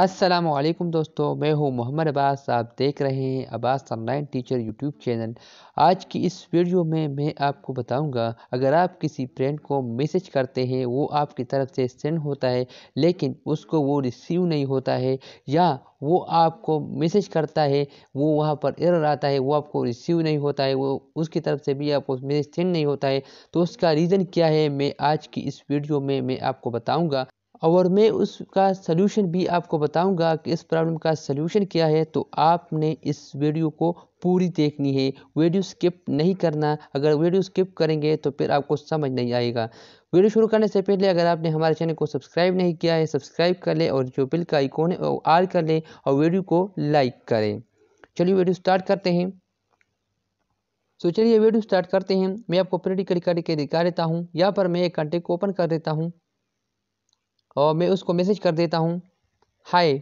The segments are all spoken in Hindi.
असलम दोस्तों मैं हूं मोहम्मद अब्बास आप देख रहे हैं Abbas online teacher YouTube channel आज की इस वीडियो में मैं आपको बताऊंगा अगर आप किसी फ्रेंड को मैसेज करते हैं वो आपकी तरफ से सेंड होता है लेकिन उसको वो रिसीव नहीं होता है या वो आपको मैसेज करता है वो वहाँ पर एरर आता है वो आपको रिसीव नहीं होता है वो उसकी तरफ से भी आपको मैसेज सेंड नहीं होता है तो उसका रीज़न क्या है मैं आज की इस वीडियो में मैं आपको बताऊँगा और मैं उसका सलूशन भी आपको बताऊंगा कि इस प्रॉब्लम का सलूशन क्या है तो आपने इस वीडियो को पूरी देखनी है वीडियो स्किप नहीं करना अगर वीडियो स्किप करेंगे तो फिर आपको समझ नहीं आएगा वीडियो शुरू करने से पहले अगर आपने हमारे चैनल को सब्सक्राइब नहीं किया है सब्सक्राइब कर लें और जो बिल का आइकॉन है वो ऑल कर लें और वीडियो को लाइक करें चलिए वीडियो स्टार्ट करते हैं तो चलिए वीडियो स्टार्ट करते हैं मैं आपको प्रैक्टिकल करके दिखा देता हूँ यहाँ पर मैं एक कंटेक्ट को ओपन कर देता हूँ और मैं उसको मैसेज कर देता हूँ हाय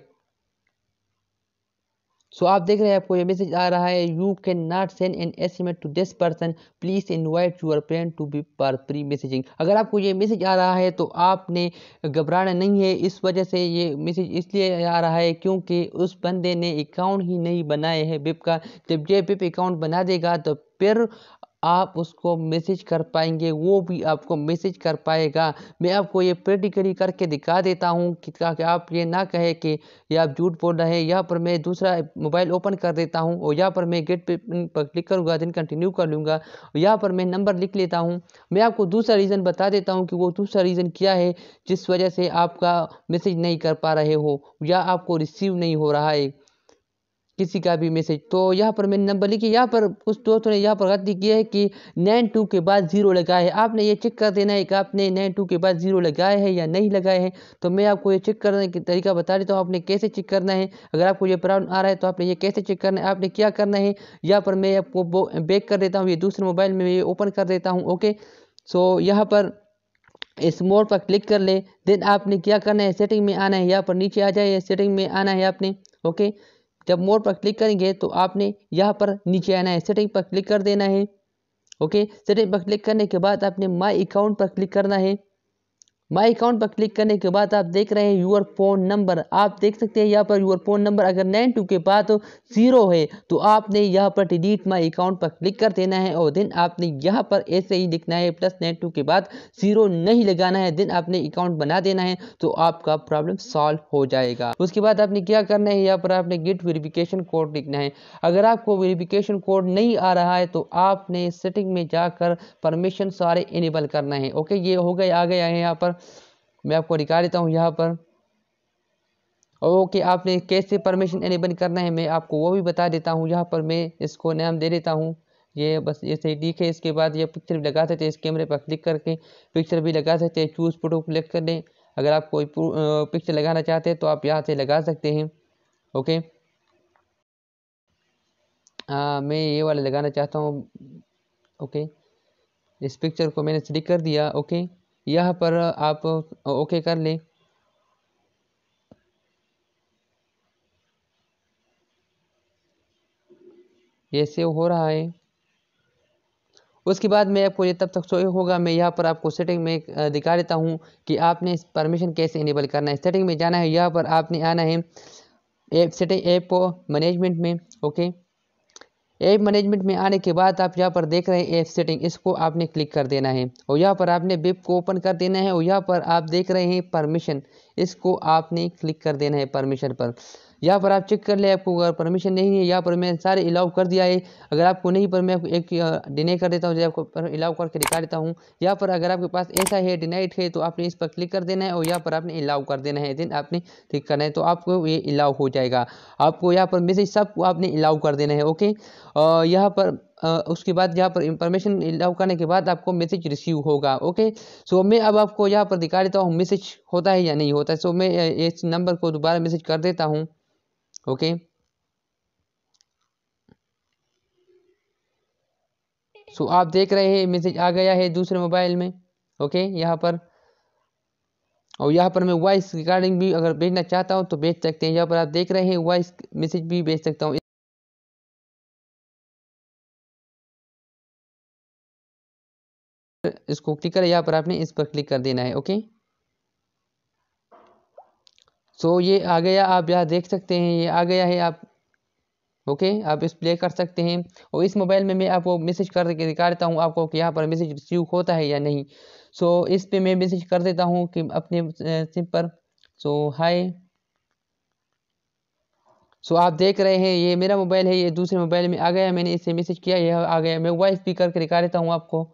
सो आप देख रहे हैं आपको ये मैसेज आ रहा है you can not send an SMS to this person please invite your friend to BiP for free messaging अगर आपको ये मैसेज आ रहा है तो आपने घबराना नहीं है इस वजह से ये मैसेज इसलिए आ रहा है क्योंकि उस बंदे ने अकाउंट ही नहीं बनाए हैं बिप का जब ये बिप अकाउंट बना देगा तो फिर आप उसको मैसेज कर पाएंगे वो भी आपको मैसेज कर पाएगा मैं आपको ये प्रैक्टिकली करके दिखा देता हूँ कि ताकि आप ये ना कहे कि ये आप झूठ बोल रहे हैं यहाँ पर मैं दूसरा मोबाइल ओपन कर देता हूँ और यहाँ पर मैं गेट पे पर क्लिक करूँगा दिन कंटिन्यू कर लूँगा यहाँ पर मैं नंबर लिख लेता हूँ मैं आपको दूसरा रीज़न बता देता हूँ कि वो दूसरा रीज़न क्या है जिस वजह से आपका मैसेज नहीं कर पा रहे हो या आपको रिसीव नहीं हो रहा है किसी का भी मैसेज तो यहाँ पर मैंने नंबर लिखी यहाँ पर कुछ दोस्तों ने यहाँ पर गलती की है कि नाइन टू के बाद ज़ीरो लगाया है आपने ये चेक कर देना है कि आपने नाइन टू के बाद ज़ीरो लगाया है या नहीं लगाया है तो मैं आपको ये चेक करने का तरीका बता देता हूँ आपने कैसे चेक करना है अगर आपको ये प्रॉब्लम आ रहा है तो आपने ये कैसे चेक करना है आपने क्या करना है यहाँ पर मैं आपको बैक कर देता हूँ ये दूसरे मोबाइल में ये ओपन कर देता हूँ ओके सो यहाँ पर इस मोड पर क्लिक कर ले देन आपने क्या करना है सेटिंग में आना है यहाँ पर नीचे आ जाए सेटिंग में आना है आपने ओके जब मोर पर क्लिक करेंगे तो आपने यहाँ पर नीचे आना है सेटिंग पर क्लिक कर देना है ओके सेटिंग पर क्लिक करने के बाद आपने माई अकाउंट पर क्लिक करना है माई अकाउंट पर क्लिक करने के बाद आप देख रहे हैं यूर फ़ोन नंबर आप देख सकते हैं यहाँ पर यूर फ़ोन नंबर अगर नाइन टू के बाद ज़ीरो है तो आपने यहाँ पर डिलीट माई अकाउंट पर क्लिक कर देना है और देन आपने यहाँ पर ऐसे ही लिखना है प्लस नाइन टू के बाद ज़ीरो नहीं लगाना है देन आपने अकाउंट बना देना है तो आपका प्रॉब्लम सॉल्व हो जाएगा उसके बाद आपने क्या करना है यहाँ पर आपने गेट वेरीफिकेशन कोड लिखना है अगर आपको वेरीफिकेशन कोड नहीं आ रहा है तो आपने सेटिंग में जाकर परमिशन सारे इनेबल करना है ओके ये हो गए आ गया है यहाँ पर मैं आपको दिखा देता हूँ यहाँ पर ओके आपने कैसे परमिशन एनेबल करना है मैं आपको वो भी बता देता हूँ यहाँ पर मैं इसको नाम दे देता हूँ ये बस ये सही ठीक है इसके बाद ये पिक्चर भी लगा सकते हैं इस कैमरे पर क्लिक करके पिक्चर भी लगा सकते हैं चूज़ फोटो क्लिक कर लें अगर आप कोई पिक्चर लगाना चाहते हैं तो आप यहाँ से लगा सकते हैं ओके हाँ मैं ये वाला लगाना चाहता हूँ ओके इस पिक्चर को मैंने सिलेक्ट कर दिया ओके यह पर आप ओके कर लें ये सेव हो रहा है उसके बाद मैं आपको ये तब तक सोए होगा मैं यहाँ पर आपको सेटिंग में दिखा देता हूँ कि आपने इस परमिशन कैसे इनेबल करना है सेटिंग में जाना है यहाँ पर आपने आना है ऐप सेटिंग ऐप मैनेजमेंट में ओके ऐप मैनेजमेंट में आने के बाद आप यहाँ पर देख रहे हैं ऐप सेटिंग इसको आपने क्लिक कर देना है और यहाँ पर आपने वेब को ओपन कर देना है और यहाँ पर आप देख रहे हैं परमिशन इसको आपने क्लिक कर देना है परमिशन पर यहाँ पर आप चेक कर ले आपको अगर परमिशन नहीं है यहाँ पर मैं सारे अलाउ कर दिया है अगर आपको नहीं पर मैं आपको एक डिनाई कर देता हूँ जो आपको अलाउ करके दिखा देता हूँ यहाँ पर अगर आपके पास ऐसा है डिनाइट है तो आपने इस पर क्लिक कर देना है और यहाँ पर आपने अलाउ कर देना है दिन आपने क्लिक करना है तो आपको ये अलाउ हो जाएगा आपको यहाँ पर मैसेज सबको आपने अलाउ कर देना है ओके यहाँ पर आ, उसके बाद यहाँ पर इंफॉर्मेशन अलाउ करने के बाद आपको मैसेज रिसीव होगा ओके सो मैं अब आपको यहाँ पर दिखा देता हूँ मैसेज होता है या नहीं होता है सो मैं इस नंबर को दोबारा मैसेज कर देता हूँ ओके सो आप देख रहे हैं मैसेज आ गया है दूसरे मोबाइल में ओके यहाँ पर और यहाँ पर मैं वॉइस रिकॉर्डिंग भी अगर भेजना चाहता हूँ तो भेज सकते हैं यहाँ पर आप देख रहे हैं वॉइस मैसेज भी भेज सकता हूँ इसको क्लिक करें यहाँ पर आपने इस पर क्लिक कर देना है ओके सो ये आ गया आप यहाँ देख सकते हैं ये आ गया है आप ओके okay, आप इस प्ले कर सकते हैं और इस मोबाइल में मैं आपको मैसेज कर दिखा देता हूँ आपको कि यहाँ पर मैसेज रिसीव होता है या नहीं सो so, इस पे मैं मैसेज कर देता हूँ कि अपने सिम पर सो हाय सो आप देख रहे हैं ये मेरा मोबाइल है ये दूसरे मोबाइल में आ गया मैंने इससे मैसेज किया यह आ गया मैं वॉइस भी करके दिखा देता हूँ आपको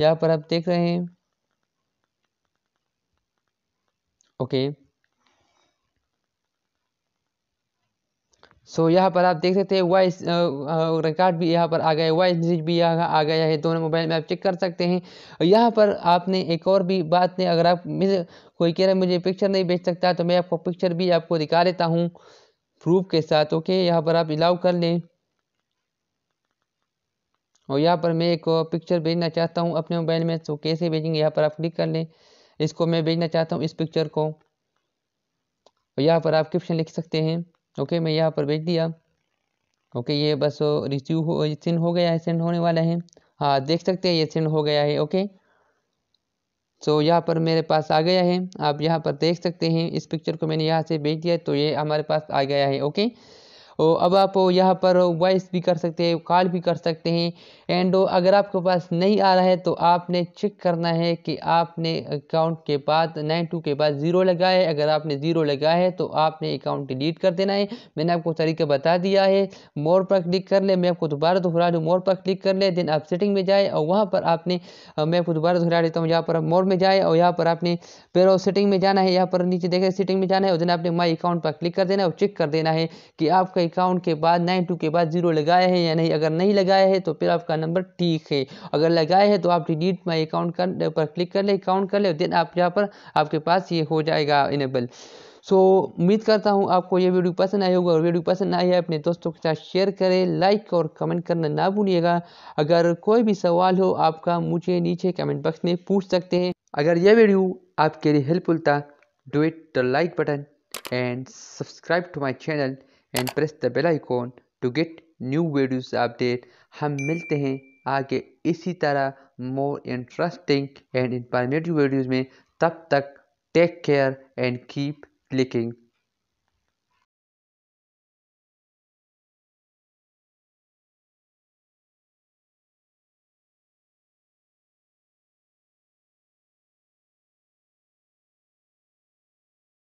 यहाँ पर आप देख रहे हैं ओके सो यहाँ पर आप देख सकते हैं वॉइस रिकॉर्ड भी यहाँ पर आ गया है वॉइस मैसेज भी यहाँ आ गया है दोनों मोबाइल में आप चेक कर सकते हैं यहाँ पर आपने एक और भी बात ने अगर आप कोई कह रहा है मुझे पिक्चर नहीं भेज सकता तो मैं आपको पिक्चर भी आपको दिखा देता हूँ प्रूफ के साथ ओके यहाँ पर आप अलाउ कर लें और यहाँ पर मैं एक पिक्चर भेजना चाहता हूँ अपने मोबाइल में तो कैसे भेजेंगे यहाँ पर आप क्लिक कर लें इसको मैं भेजना चाहता हूँ इस पिक्चर को और यहाँ पर आप क्रिप्शन लिख सकते हैं ओके मैं यहाँ पर भेज दिया ओके ये बस रिसीव हो सेंड हो गया है सेंड होने वाला है हाँ देख सकते हैं ये सेंड हो गया है ओके तो यहाँ पर मेरे पास आ गया है आप यहाँ पर देख सकते हैं इस पिक्चर को मैंने यहाँ से भेज दिया तो ये हमारे पास आ गया है ओके अब आप यहाँ पर वॉइस भी कर सकते हैं कॉल भी कर सकते हैं एंड अगर आपके पास नहीं आ रहा है तो आपने चेक करना है कि आपने अकाउंट के बाद नाइन टू के बाद ज़ीरो लगाया है अगर आपने ज़ीरो लगाया है तो आपने अकाउंट डिलीट कर देना है मैंने आपको तरीका बता दिया है मोर पर क्लिक कर ले मैं आपको दोबारा दोहरा लूँ मोर पर क्लिक कर ले देन आप सेटिंग में जाए और वहाँ पर आपने मैं आपको दोबारा दोहरा देता हूँ यहाँ पर आप मोर में जाए और यहाँ पर आपने फिर सेटिंग में जाना है यहाँ पर नीचे देखें सेटिंग में जाना है और दिन आपने माई अकाउंट पर क्लिक कर देना है और चेक कर देना है कि आपका आपका अकाउंट के बाद नाइन टू के बाद जीरो लगाया है या नहीं अगर नहीं लगाया है तो फिर आपका नंबर ठीक है अगर लगाया है तो आप डिलीट माई अकाउंट कर पर क्लिक कर ले अकाउंट कर ले देन आप यहाँ पर आपके पास ये हो जाएगा इनेबल सो उम्मीद करता हूँ आपको ये वीडियो पसंद आई होगा और वीडियो पसंद आई है अपने दोस्तों के साथ शेयर करें लाइक और कमेंट करना ना भूलिएगा अगर कोई भी सवाल हो आपका मुझे नीचे कमेंट बॉक्स में पूछ सकते हैं अगर यह वीडियो आपके लिए हेल्पफुल था do it the like button and subscribe to my channel and press the bell icon to get new videos update हम मिलते हैं आगे इसी तरह more interesting and informative videos में तब तक take care and keep clicking